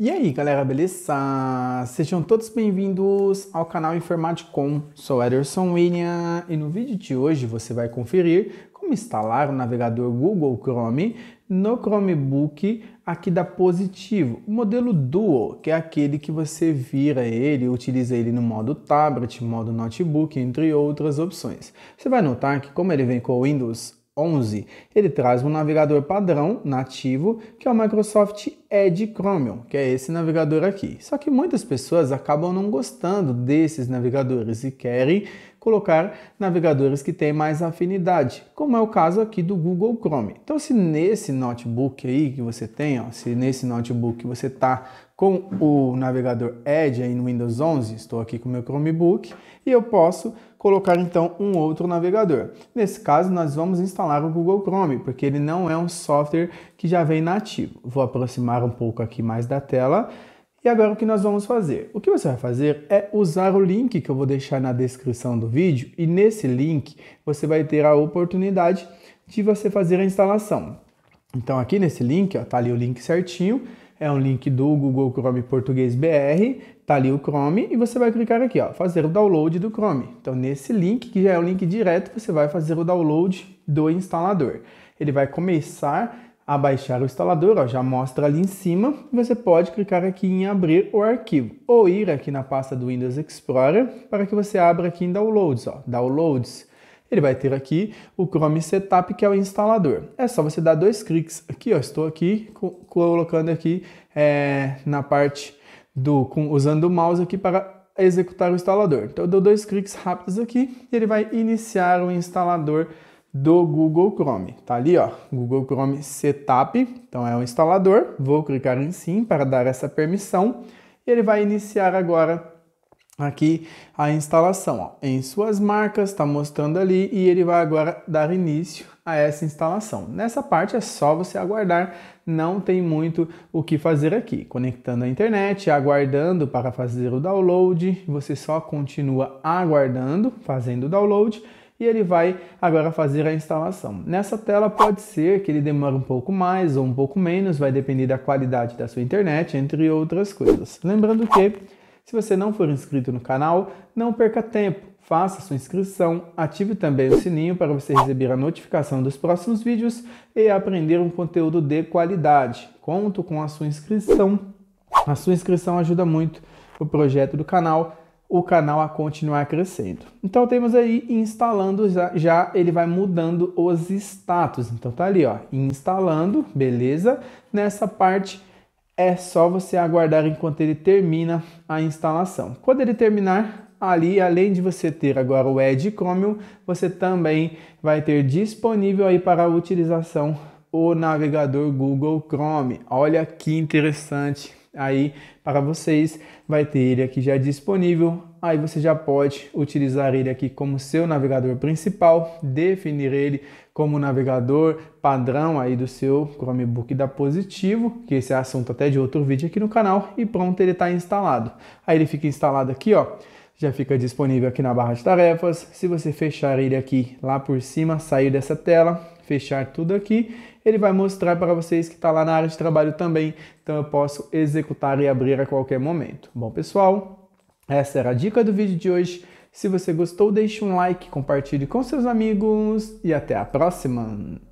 E aí galera, beleza? Sejam todos bem-vindos ao canal Informaticom, sou Ederson William e no vídeo de hoje você vai conferir como instalar o navegador Google Chrome no Chromebook aqui da Positivo, o modelo Duo, que é aquele que você vira ele, utiliza ele no modo tablet, modo notebook, entre outras opções. Você vai notar que como ele vem com o Windows 11. Ele traz um navegador padrão nativo, que é o Microsoft Edge Chromium, que é esse navegador aqui. Só que muitas pessoas acabam não gostando desses navegadores e querem colocar navegadores que têm mais afinidade, como é o caso aqui do Google Chrome. Então, se nesse notebook aí que você tem, ó, se nesse notebook você está com o navegador Edge aí no Windows 11, estou aqui com o meu Chromebook e eu posso colocar então um outro navegador. Nesse caso, nós vamos instalar o Google Chrome, porque ele não é um software que já vem nativo. Vou aproximar um pouco aqui mais da tela. E agora o que nós vamos fazer? O que você vai fazer é usar o link que eu vou deixar na descrição do vídeo e nesse link você vai ter a oportunidade de você fazer a instalação. Então aqui nesse link, ó, tá ali o link certinho é um link do Google Chrome Português BR, tá ali o Chrome e você vai clicar aqui, ó, fazer o download do Chrome. Então nesse link, que já é o link direto, você vai fazer o download do instalador. Ele vai começar a baixar o instalador, ó, já mostra ali em cima. Você pode clicar aqui em abrir o arquivo ou ir aqui na pasta do Windows Explorer para que você abra aqui em downloads, ó, downloads ele vai ter aqui o Chrome Setup, que é o instalador. É só você dar dois cliques aqui, ó, estou aqui colocando aqui é, na parte do, com, usando o mouse aqui para executar o instalador. Então eu dou dois cliques rápidos aqui e ele vai iniciar o instalador do Google Chrome. Tá ali, ó, Google Chrome Setup. Então é o instalador. Vou clicar em sim para dar essa permissão. Ele vai iniciar agora aqui a instalação. Ó. Em suas marcas, está mostrando ali e ele vai agora dar início a essa instalação. Nessa parte é só você aguardar, não tem muito o que fazer aqui. Conectando a internet, aguardando para fazer o download, você só continua aguardando, fazendo o download e ele vai agora fazer a instalação. Nessa tela pode ser que ele demore um pouco mais ou um pouco menos, vai depender da qualidade da sua internet, entre outras coisas. Lembrando que se você não for inscrito no canal, não perca tempo, faça sua inscrição, ative também o sininho para você receber a notificação dos próximos vídeos e aprender um conteúdo de qualidade. Conto com a sua inscrição. A sua inscrição ajuda muito o projeto do canal o canal a continuar crescendo. Então temos aí instalando já, já, ele vai mudando os status. Então tá ali, ó, instalando, beleza? Nessa parte é só você aguardar enquanto ele termina a instalação. Quando ele terminar, ali além de você ter agora o Edge Chromium, você também vai ter disponível aí para utilização o navegador Google Chrome. Olha que interessante aí para vocês. Vai ter ele aqui já disponível. Aí você já pode utilizar ele aqui como seu navegador principal, definir ele como navegador padrão aí do seu Chromebook da Positivo, que esse é assunto até de outro vídeo aqui no canal, e pronto, ele está instalado. Aí ele fica instalado aqui, ó já fica disponível aqui na barra de tarefas. Se você fechar ele aqui lá por cima, sair dessa tela, fechar tudo aqui, ele vai mostrar para vocês que está lá na área de trabalho também, então eu posso executar e abrir a qualquer momento. Bom, pessoal, essa era a dica do vídeo de hoje. Se você gostou, deixe um like, compartilhe com seus amigos e até a próxima!